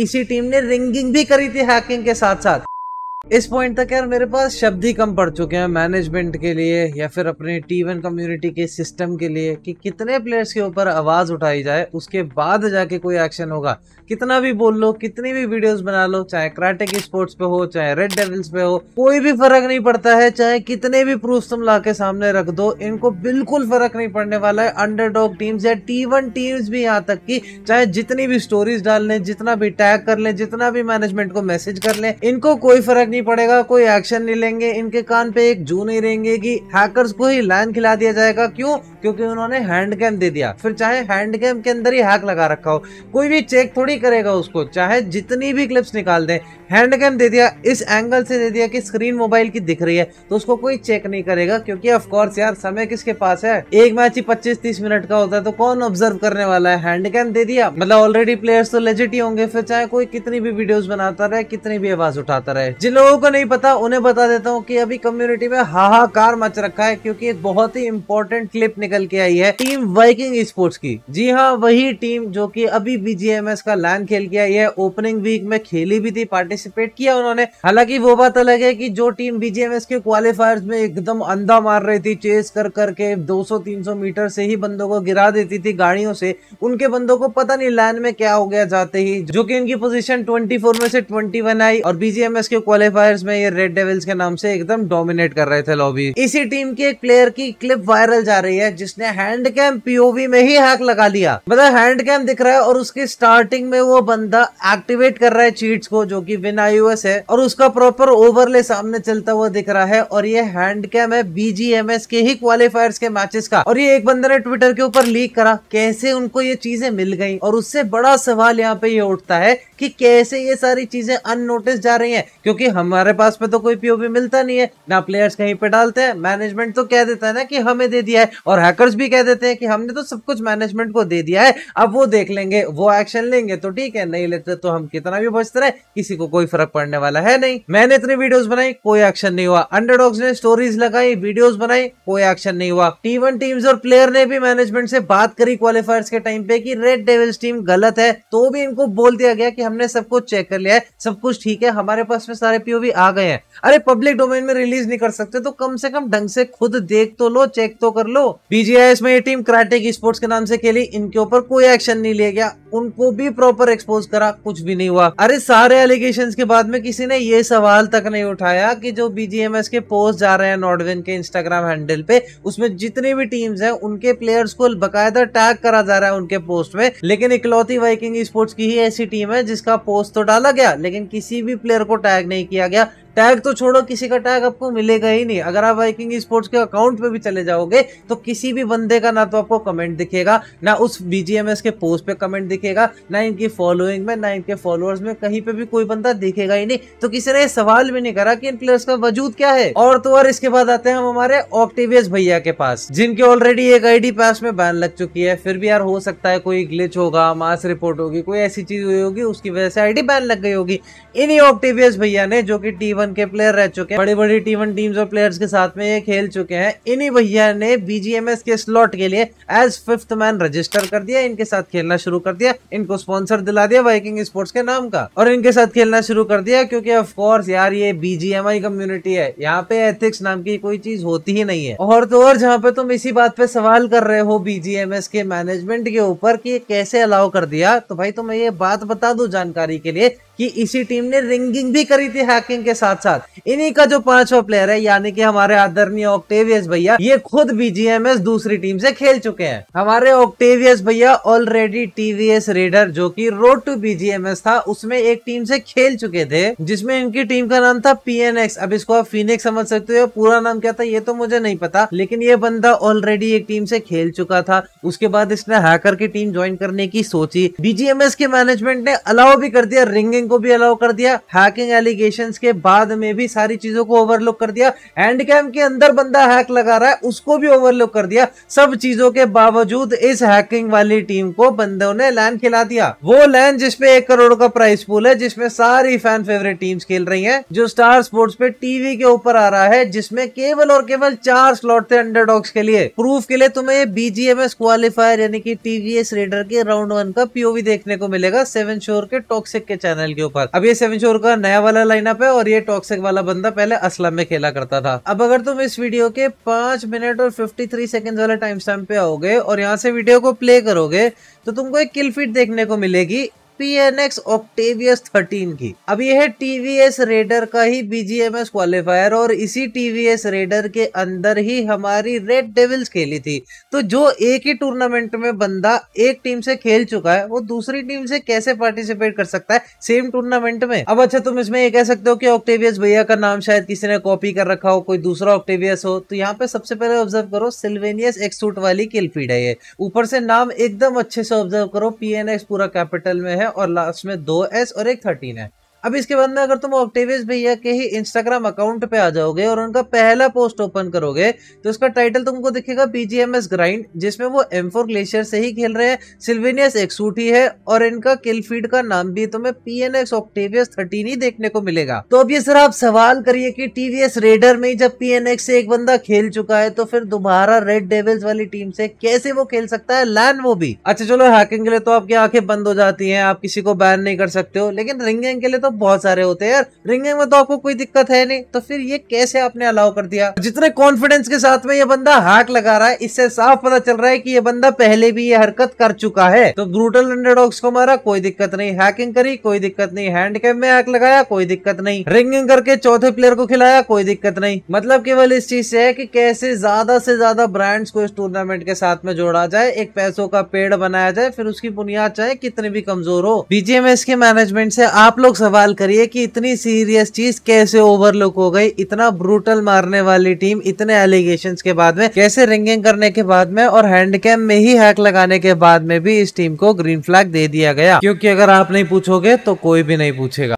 इसी टीम ने रिंगिंग भी करी थी हैकिंग के साथ साथ इस पॉइंट तक यार मेरे पास शब्द ही कम पड़ चुके हैं मैनेजमेंट के लिए या फिर अपने टी वन कम्युनिटी के सिस्टम के लिए कि कितने प्लेयर्स के ऊपर आवाज़ उठाई जाए उसके बाद जाके कोई एक्शन होगा कितना भी बोल लो कितनी भी वीडियोस बना लो चाहे कराटे की स्पोर्ट्स पे हो चाहे रेड डेविल्स पे हो कोई भी फर्क नहीं पड़ता है चाहे कितने भी प्रूफ तुम ला सामने रख दो इनको बिल्कुल फर्क नहीं पड़ने वाला है अंडर टीम्स या टी वन टीम्स भी यहाँ तक की चाहे जितनी भी स्टोरीज डाल लें जितना भी टैग कर लें जितना भी मैनेजमेंट को मैसेज कर लें इनको कोई फर्क नहीं पड़ेगा कोई एक्शन नहीं लेंगे इनके कान पे एक जू नहीं रहेंगे कि हैकर्स को ही लाइन खिला दिया जाएगा क्यों क्योंकि उन्होंने हैंड गेम दे दिया फिर चाहे हैंड गेम के अंदर ही हैक लगा रखा हो कोई भी चेक थोड़ी करेगा उसको चाहे जितनी भी क्लिप्स निकाल दें हैंड गेम दे दिया इस एंगल से दे दिया कि स्क्रीन मोबाइल की दिख रही है तो उसको कोई चेक नहीं करेगा क्योंकि ऑफकोर्स यार समय किसके पास है एक मैच ही पच्चीस तीस मिनट का होता है तो कौन ऑब्जर्व करने वाला है हैंड गेम दे दिया मतलब ऑलरेडी प्लेयर्स तो लेजिट ही होंगे फिर चाहे कोई कितनी भी वीडियो बनाता रहे कितनी भी आवाज उठाता रहे जिन लोगों को नहीं पता उन्हें बता देता हूँ की अभी कम्युनिटी में हाहाकार मच रखा है क्योंकि एक बहुत ही इंपॉर्टेंट क्लिप निकल निकल के आई है टीम वाइकिंग स्पोर्ट्स की जी हाँ वही टीम जो कि अभी बीजेएमएस का लैन खेल के आई है ओपनिंग वीक में खेली भी थी पार्टिसिपेट किया उन्होंने हालांकि वो बात अलग है की जो टीम बीजेएमएस के क्वालिफायर में एकदम अंधा मार रही थी चेस कर करके दो सौ मीटर से ही बंदों को गिरा देती थी गाड़ियों से उनके बंदों को पता नहीं लैन में क्या हो गया जाते ही जो की इनकी पोजिशन ट्वेंटी में से ट्वेंटी आई और बीजेएमएस के क्वालिफायर्स में ये रेड डेवल्स के नाम से एकदम डोमिनेट कर रहे थे लॉबी इसी टीम के एक प्लेयर की क्लिप वायरल जा रही है जिसने हैंड कैम पीओवी में ही हैक लगा लिया मतलब हैंड कैम दिख रहा है और उसकी स्टार्टिंग में वो बंदा एक्टिवेट कर रहा है चीट्स को जो कि विन आईओएस है और उसका प्रॉपर ओवरले सामने चलता हुआ दिख रहा है और ये हैंड कैम है बीजीएमएस के ही क्वालिफायर्स के मैचेस का और ये एक बंदा ने ट्विटर के ऊपर लीक करा कैसे उनको ये चीजें मिल गई और उससे बड़ा सवाल यहाँ पे ये उठता है कि कैसे ये सारी चीजें अननोटिस जा रही हैं क्योंकि हमारे पास पे तो कोई पीओपी मिलता नहीं है ना प्लेयर्स कहीं पे डालते हैं मैनेजमेंट तो कह देता है ना कि हमें दे दिया है और हैकर्स भी कह देते हैं कि हमने तो सब कुछ मैनेजमेंट को दे दिया है अब वो देख लेंगे वो एक्शन लेंगे तो ठीक है नहीं लेते तो हम कितना भी बचते रहे किसी को कोई फर्क पड़ने वाला है नहीं मैंने इतनी वीडियोज बनाई कोई एक्शन नहीं हुआ अंडरडॉग्स ने स्टोरीज लगाई वीडियोज बनाई कोई एक्शन नहीं हुआ टी टीम्स और प्लेयर ने भी मैनेजमेंट से बात करी क्वालिफायर्स के टाइम पे की रेड डेविल्स टीम गलत है तो भी इनको बोल दिया गया कि हमने सब कुछ चेक कर लिया है सब कुछ ठीक है हमारे पास में सारे पीओवी आ गए हैं अरे पब्लिक डोमेन में रिलीज नहीं कर सकते तो कम से कम ढंग से खुद देख तो लो चेक तो कर लो बीजीआईएस में ये टीम क्राटेक स्पोर्ट्स के नाम से खेली इनके ऊपर कोई एक्शन नहीं लिया गया उनको भी प्रॉपर एक्सपोज करा कुछ भी नहीं हुआ अरे सारे एलिगेशन के बाद में किसी ने ये सवाल तक नहीं उठाया कि जो बीजीएमएस के पोस्ट जा रहे हैं नॉर्डविन के इंस्टाग्राम हैंडल पे उसमें जितनी भी टीम्स हैं उनके प्लेयर्स को बकायदा टैग करा जा रहा है उनके पोस्ट में लेकिन इकलौती वाइकिंग स्पोर्ट्स की ही ऐसी टीम है जिसका पोस्ट तो डाला गया लेकिन किसी भी प्लेयर को टैग नहीं किया गया टैग तो छोड़ो किसी का टैग आपको मिलेगा ही नहीं अगर आप वाइकिंग स्पोर्ट्स के अकाउंट पे भी चले जाओगे तो किसी भी बंदे का ना तो आपको कमेंट दिखेगा ना उस बीजीएमएस के पोस्ट पे कमेंट दिखेगा ना इनकी फॉलोइंग में ना इनके फॉलोअर्स में कहीं पे भी कोई बंदा दिखेगा ही नहीं तो किसी ने सवाल भी नहीं करा की इन प्लेयर्स का वजूद क्या है और तो और इसके बाद आते हैं हम हमारे ऑक्टिवियस भैया के पास जिनके ऑलरेडी एक डी पास में बैन लग चुकी है फिर भी यार हो सकता है कोई ग्लिच होगा मास रिपोर्ट होगी कोई ऐसी चीज हुई होगी उसकी वजह से डी बैन लग गई होगी इन्हीं ऑक्टिवियस भैया ने जो की टी बन के प्लेयर रह चुके हैं बड़ी बड़ी टीम टीम्स और प्लेयर्स के साथ में ये खेल चुके हैं इन्हीं भैया ने बीजीएमएस के स्लॉट के लिए एज फिफ्थ मैन रजिस्टर कर दिया इनके साथ खेलना शुरू कर दिया इनको स्पॉन्सर दिला दिया वाइकिंग स्पोर्ट्स के नाम का और इनके साथ खेलना शुरू कर दिया क्योंकि ऑफकोर्स यार ये बीजीएमआई कम्युनिटी है यहाँ पे एथिक्स नाम की कोई चीज होती ही नहीं है और तो और जहाँ पे तुम इसी बात पे सवाल कर रहे हो बीजीएमएस के मैनेजमेंट के ऊपर की कैसे अलाउ कर दिया तो भाई तुम्हें ये बात बता दू जानकारी के लिए कि इसी टीम ने रिंगिंग भी करी थी हैकिंग के साथ साथ इन्हीं का जो पांचवा प्लेयर है यानी कि हमारे आदरणीय ऑक्टेवियस भैया ये खुद बीजीएमएस दूसरी टीम से खेल चुके हैं हमारे ऑक्टेवियस भैया ऑलरेडी टीवीएस रेडर जो कि रोड टू बीजीएमएस था उसमें एक टीम से खेल चुके थे जिसमें इनकी टीम का नाम था पीएनएक्स अब इसको आप फीनिक्स समझ सकते हो पूरा नाम क्या था ये तो मुझे नहीं पता लेकिन ये बंदा ऑलरेडी एक टीम से खेल चुका था उसके बाद इसने हैकर की टीम ज्वाइन करने की सोची बीजीएमएस के मैनेजमेंट ने अलाउ भी कर दिया रिंगिंग हैकिंग को भी अलाउ कर दिया हैकिंग एलिगेशन के बाद में भी सारी चीजों को ओवरलुक कर दिया एंड कैम के अंदर बंदा हैक लगा रहा है उसको भी ओवरलुक कर दिया सब चीजों के बावजूद इस हैकिंग वाली टीम को बंदों ने लैन खिला दिया वो लैन जिसपे एक करोड़ का प्राइस पूल है जिसमें सारी फैन फेवरेट टीम्स खेल रही हैं जो स्टार स्पोर्ट्स पे टीवी के ऊपर आ रहा है जिसमें केवल और केवल चार स्लॉट थे अंडरडॉग्स के लिए प्रूफ के लिए तुम्हें बीजीएमएस क्वालिफायर यानी कि टीवीएस रेडर के राउंड वन का पीओवी देखने को मिलेगा सेवन शोर के टॉक्सिक के चैनल के ऊपर अब ये सेवन शोर का नया वाला लाइनअप है और ये टॉक्सिक वाला बंदा पहले असलम में खेला करता था अब अगर तुम इस वीडियो के पांच मिनट और फिफ्टी थ्री सेकेंड वाले टाइम स्टैम्प पे आओगे और यहाँ से वीडियो को प्ले करोगे तो तुमको एक किल फिट देखने को मिलेगी P N X Octavius thirteen की अब यह है टीवीएस रेडर का ही बीजीएमएस क्वालिफायर और इसी टीवीएस रेडर के अंदर ही हमारी रेड डेविल्स खेली थी तो जो एक ही टूर्नामेंट में बंदा एक टीम से खेल चुका है वो दूसरी टीम से कैसे पार्टिसिपेट कर सकता है सेम टूर्नामेंट में अब अच्छा तुम इसमें ये कह सकते हो कि ऑक्टेवियस भैया का नाम शायद किसी ने कॉपी कर रखा हो कोई दूसरा ऑक्टेवियस हो तो यहाँ पे सबसे पहले ऑब्जर्व करो सिल्वेनियस एक्सूट वाली किलफीड है ये ऊपर से नाम एकदम अच्छे से ऑब्जर्व करो पीएनएक्स पूरा कैपिटल में है है और लास्ट में दो एस और एक थर्टीन है अब इसके बाद में अगर तुम ऑक्टेवियस भैया के ही इंस्टाग्राम अकाउंट पे आ जाओगे और उनका पहला पोस्ट ओपन करोगे तो उसका टाइटल तुमको दिखेगा बीजीएमएस ग्राइंड जिसमें वो एम फोर ग्लेशियर से ही खेल रहे हैं सिल्वेनियस सूटी है और इनका किल फीड का नाम भी तुम्हें P N X Octavius thirteen ही देखने को मिलेगा तो अब ये सर आप सवाल करिए कि टीवीएस रेडर में जब पी एन एक्स से एक बंदा खेल चुका है तो फिर दोबारा रेड डेविल्स वाली टीम से कैसे वो खेल सकता है लैन वो भी अच्छा चलो हैकिंग के लिए तो आपकी आंखें बंद हो जाती है आप किसी को बैन नहीं कर सकते हो लेकिन रिंगिंग के लिए तो मतलब बहुत सारे होते हैं यार रिंगिंग में तो आपको कोई दिक्कत है नहीं तो फिर ये कैसे आपने अलाउ कर दिया जितने कॉन्फिडेंस के साथ में ये बंदा हाक लगा रहा है इससे साफ पता चल रहा है की ये बंदा पहले भी ये हरकत कर चुका है तो ब्रूटल अंडरडॉग्स को मारा कोई दिक्कत नहीं हैकिंग करी कोई दिक्कत नहीं हैंड कैम में हाक लगाया कोई दिक्कत नहीं रिंगिंग करके चौथे प्लेयर को खिलाया कोई दिक्कत नहीं मतलब केवल इस चीज से है कि कैसे ज्यादा से ज्यादा ब्रांड्स को इस टूर्नामेंट के साथ में जोड़ा जाए एक पैसों का पेड़ बनाया जाए फिर उसकी बुनियाद चाहे कितने भी कमजोर हो बीजेएमएस के मैनेजमेंट से आप लोग सवाल सवाल करिए कि इतनी सीरियस चीज कैसे ओवरलुक हो गई इतना ब्रूटल मारने वाली टीम इतने एलिगेशन के बाद में कैसे रिंगिंग करने के बाद में और हैंड कैम में ही हैक लगाने के बाद में भी इस टीम को ग्रीन फ्लैग दे दिया गया क्योंकि अगर आप नहीं पूछोगे तो कोई भी नहीं पूछेगा